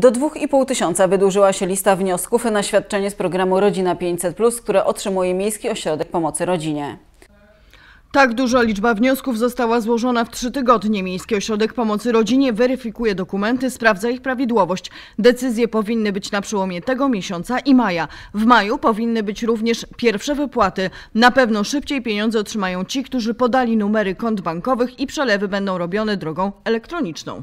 Do 2,5 tysiąca wydłużyła się lista wniosków na świadczenie z programu Rodzina 500+, które otrzymuje Miejski Ośrodek Pomocy Rodzinie. Tak duża liczba wniosków została złożona w trzy tygodnie. Miejski Ośrodek Pomocy Rodzinie weryfikuje dokumenty, sprawdza ich prawidłowość. Decyzje powinny być na przełomie tego miesiąca i maja. W maju powinny być również pierwsze wypłaty. Na pewno szybciej pieniądze otrzymają ci, którzy podali numery kont bankowych i przelewy będą robione drogą elektroniczną.